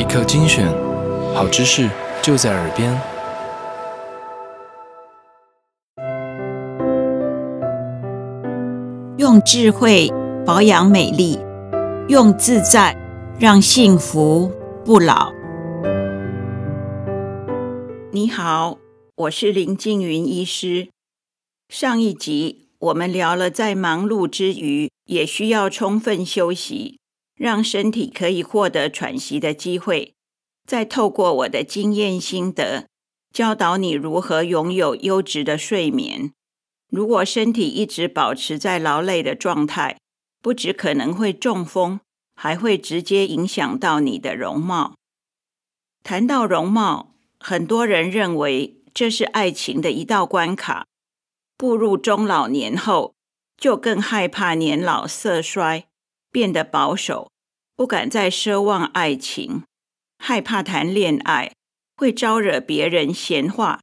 一刻精选，好知识就在耳边。用智慧保养美丽，用自在让幸福不老。你好，我是林静云医师。上一集我们聊了，在忙碌之余也需要充分休息。让身体可以获得喘息的机会，再透过我的经验心得教导你如何拥有优质的睡眠。如果身体一直保持在劳累的状态，不止可能会中风，还会直接影响到你的容貌。谈到容貌，很多人认为这是爱情的一道关卡。步入中老年后，就更害怕年老色衰。变得保守，不敢再奢望爱情，害怕谈恋爱会招惹别人闲话。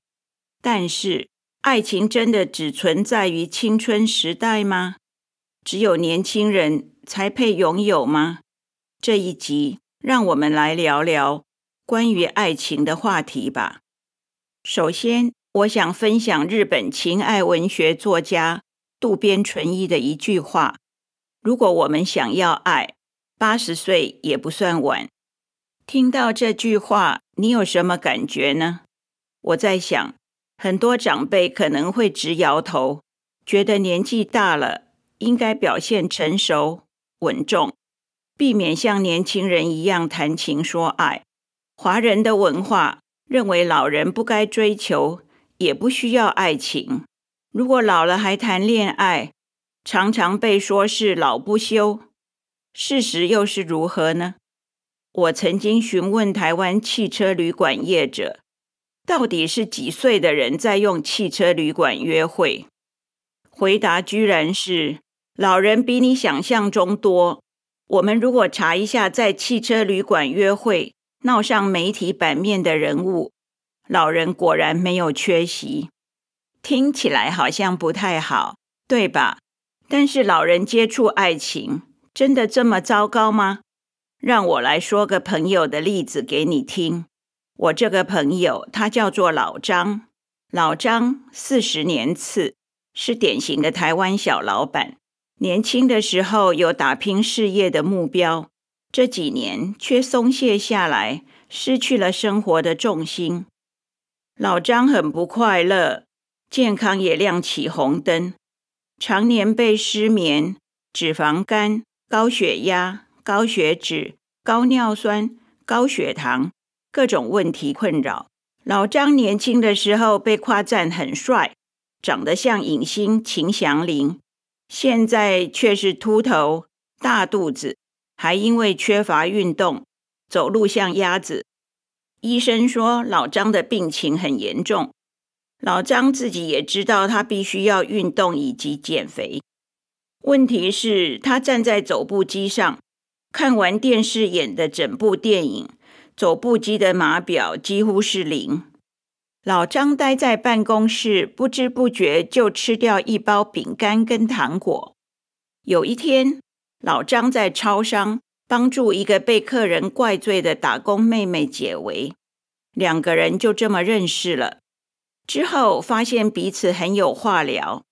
但是，爱情真的只存在于青春时代吗？只有年轻人才配拥有吗？这一集，让我们来聊聊关于爱情的话题吧。首先，我想分享日本情爱文学作家渡边淳一的一句话。如果我们想要爱，八十岁也不算晚。听到这句话，你有什么感觉呢？我在想，很多长辈可能会直摇头，觉得年纪大了应该表现成熟稳重，避免像年轻人一样谈情说爱。华人的文化认为老人不该追求，也不需要爱情。如果老了还谈恋爱，常常被说是老不休，事实又是如何呢？我曾经询问台湾汽车旅馆业者，到底是几岁的人在用汽车旅馆约会？回答居然是老人比你想象中多。我们如果查一下在汽车旅馆约会闹上媒体版面的人物，老人果然没有缺席。听起来好像不太好，对吧？但是老人接触爱情，真的这么糟糕吗？让我来说个朋友的例子给你听。我这个朋友他叫做老张，老张四十年次是典型的台湾小老板。年轻的时候有打拼事业的目标，这几年却松懈下来，失去了生活的重心。老张很不快乐，健康也亮起红灯。常年被失眠、脂肪肝、高血压、高血脂、高尿酸、高血糖各种问题困扰。老张年轻的时候被夸赞很帅，长得像影星秦祥林，现在却是秃头、大肚子，还因为缺乏运动，走路像鸭子。医生说老张的病情很严重。老张自己也知道，他必须要运动以及减肥。问题是，他站在走步机上看完电视演的整部电影，走步机的码表几乎是零。老张待在办公室，不知不觉就吃掉一包饼干跟糖果。有一天，老张在超商帮助一个被客人怪罪的打工妹妹解围，两个人就这么认识了。之后发现彼此很有话聊。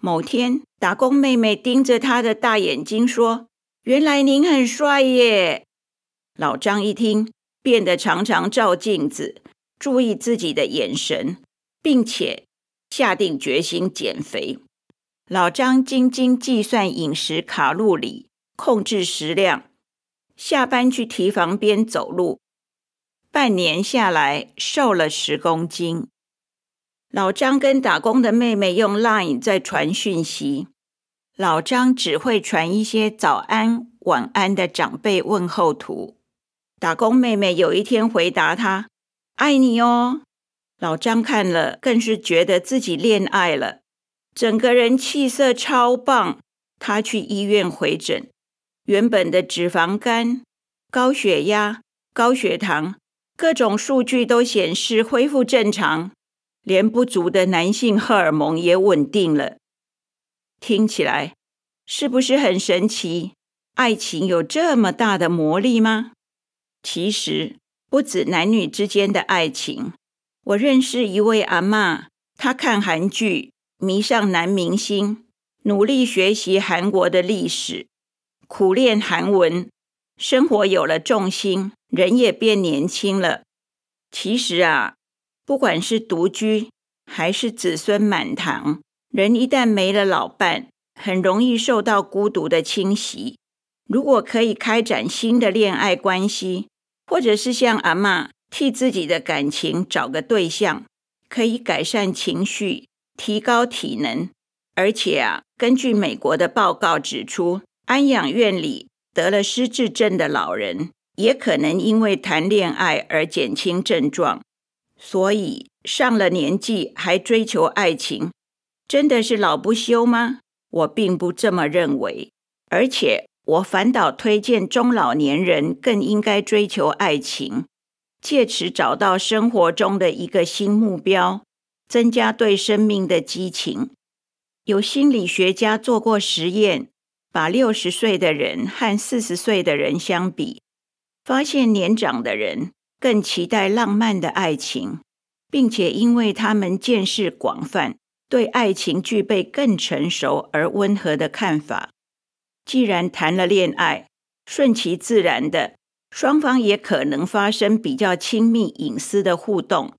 某天，打工妹妹盯着他的大眼睛说：“原来您很帅耶！”老张一听，变得常常照镜子，注意自己的眼神，并且下定决心减肥。老张精精计算饮食卡路里，控制食量，下班去提房边走路。半年下来，瘦了十公斤。老张跟打工的妹妹用 Line 在传讯息，老张只会传一些早安、晚安的长辈问候图。打工妹妹有一天回答他：“爱你哦。”老张看了，更是觉得自己恋爱了，整个人气色超棒。他去医院回诊，原本的脂肪肝、高血压、高血糖，各种数据都显示恢复正常。连不足的男性荷尔蒙也稳定了，听起来是不是很神奇？爱情有这么大的魔力吗？其实不止男女之间的爱情，我认识一位阿妈，她看韩剧迷上男明星，努力学习韩国的历史，苦练韩文，生活有了重心，人也变年轻了。其实啊。不管是独居还是子孙满堂，人一旦没了老伴，很容易受到孤独的侵袭。如果可以开展新的恋爱关系，或者是像阿妈替自己的感情找个对象，可以改善情绪、提高体能。而且啊，根据美国的报告指出，安养院里得了失智症的老人，也可能因为谈恋爱而减轻症状。所以上了年纪还追求爱情，真的是老不休吗？我并不这么认为，而且我反倒推荐中老年人更应该追求爱情，借此找到生活中的一个新目标，增加对生命的激情。有心理学家做过实验，把六十岁的人和四十岁的人相比，发现年长的人。更期待浪漫的爱情，并且因为他们见识广泛，对爱情具备更成熟而温和的看法。既然谈了恋爱，顺其自然的，双方也可能发生比较亲密隐私的互动。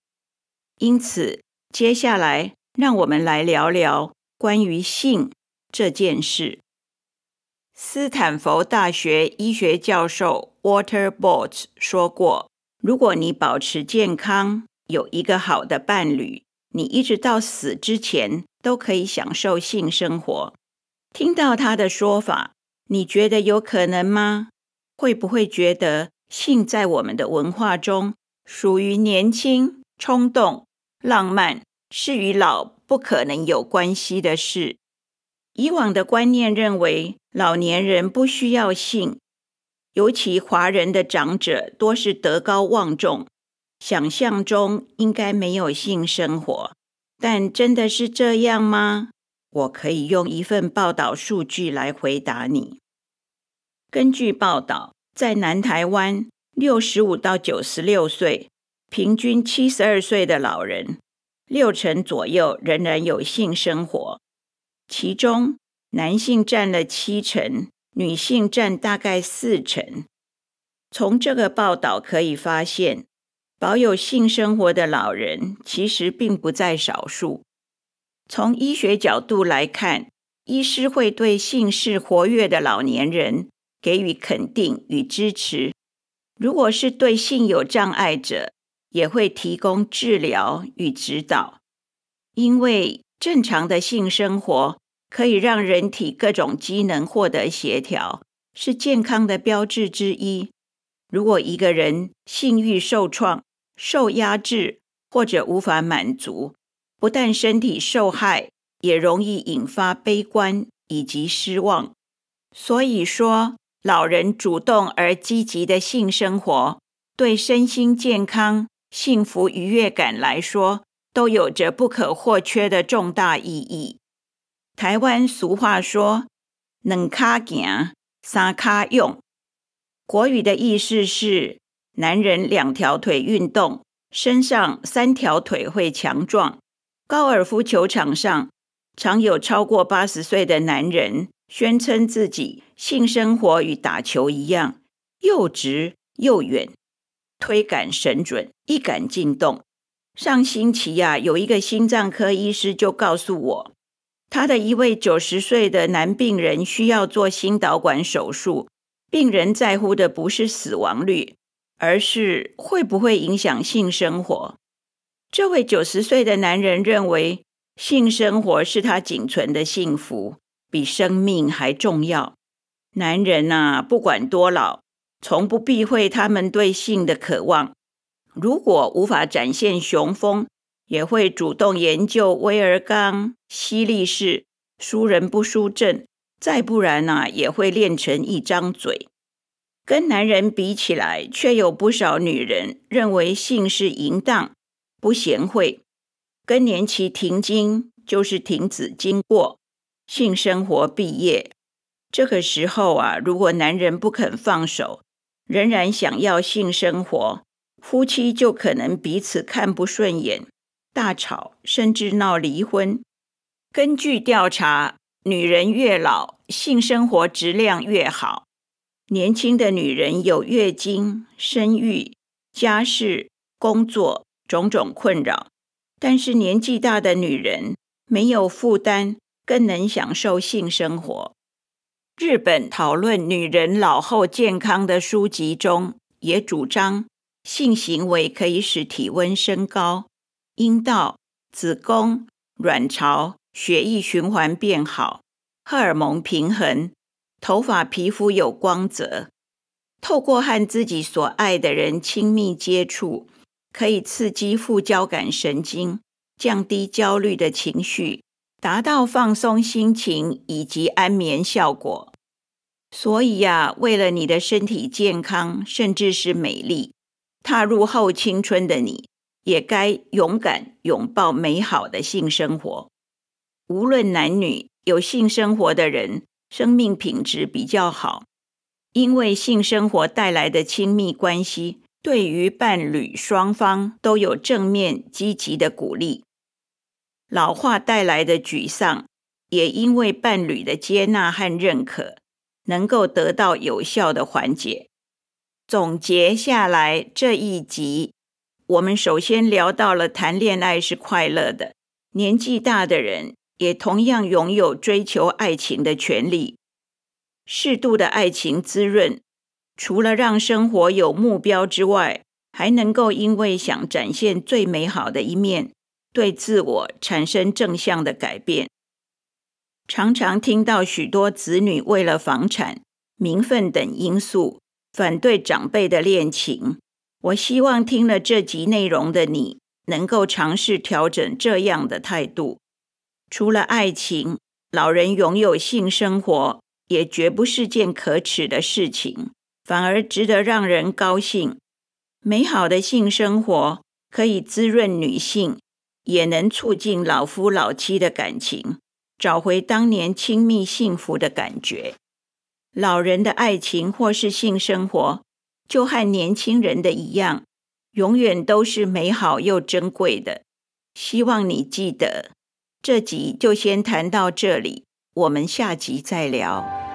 因此，接下来让我们来聊聊关于性这件事。斯坦福大学医学教授 w a t e r b o t s 说过。如果你保持健康，有一个好的伴侣，你一直到死之前都可以享受性生活。听到他的说法，你觉得有可能吗？会不会觉得性在我们的文化中属于年轻、冲动、浪漫，是与老不可能有关系的事？以往的观念认为，老年人不需要性。尤其华人的长者多是德高望重，想象中应该没有性生活，但真的是这样吗？我可以用一份报道数据来回答你。根据报道，在南台湾六十五到九十六岁，平均七十二岁的老人，六成左右仍然有性生活，其中男性占了七成。女性占大概四成。从这个报道可以发现，保有性生活的老人其实并不在少数。从医学角度来看，医师会对性事活跃的老年人给予肯定与支持；如果是对性有障碍者，也会提供治疗与指导。因为正常的性生活。可以让人体各种机能获得协调，是健康的标志之一。如果一个人性欲受创、受压制或者无法满足，不但身体受害，也容易引发悲观以及失望。所以说，老人主动而积极的性生活，对身心健康、幸福愉悦感来说，都有着不可或缺的重大意义。台湾俗话说：“两卡行，三卡用”，国语的意思是：男人两条腿运动，身上三条腿会强壮。高尔夫球场上常有超过八十岁的男人宣称自己性生活与打球一样，又直又远，推杆神准，一杆进洞。上星期呀，有一个心脏科医师就告诉我。他的一位九十岁的男病人需要做心导管手术，病人在乎的不是死亡率，而是会不会影响性生活。这位九十岁的男人认为，性生活是他仅存的幸福，比生命还重要。男人呐，不管多老，从不避讳他们对性的渴望。如果无法展现雄风，也会主动研究威尔刚、西利士，输人不输阵。再不然呢，也会练成一张嘴。跟男人比起来，却有不少女人认为性是淫荡、不贤惠。更年期停经就是停止经过性生活毕业。这个时候啊，如果男人不肯放手，仍然想要性生活，夫妻就可能彼此看不顺眼。大吵，甚至闹离婚。根据调查，女人越老，性生活质量越好。年轻的女人有月经、生育、家事、工作种种困扰，但是年纪大的女人没有负担，更能享受性生活。日本讨论女人老后健康的书籍中，也主张性行为可以使体温升高。阴道、子宫、卵巢，血液循环变好，荷尔蒙平衡，头发、皮肤有光泽。透过和自己所爱的人亲密接触，可以刺激副交感神经，降低焦虑的情绪，达到放松心情以及安眠效果。所以呀，为了你的身体健康，甚至是美丽，踏入后青春的你。也该勇敢拥抱美好的性生活，无论男女，有性生活的人，生命品质比较好，因为性生活带来的亲密关系，对于伴侣双方都有正面积极的鼓励。老化带来的沮丧，也因为伴侣的接纳和认可，能够得到有效的缓解。总结下来这一集。我们首先聊到了谈恋爱是快乐的，年纪大的人也同样拥有追求爱情的权利。适度的爱情滋润，除了让生活有目标之外，还能够因为想展现最美好的一面，对自我产生正向的改变。常常听到许多子女为了房产、名分等因素，反对长辈的恋情。我希望听了这集内容的你，能够尝试调整这样的态度。除了爱情，老人拥有性生活也绝不是件可耻的事情，反而值得让人高兴。美好的性生活可以滋润女性，也能促进老夫老妻的感情，找回当年亲密幸福的感觉。老人的爱情或是性生活。就和年轻人的一样，永远都是美好又珍贵的。希望你记得，这集就先谈到这里，我们下集再聊。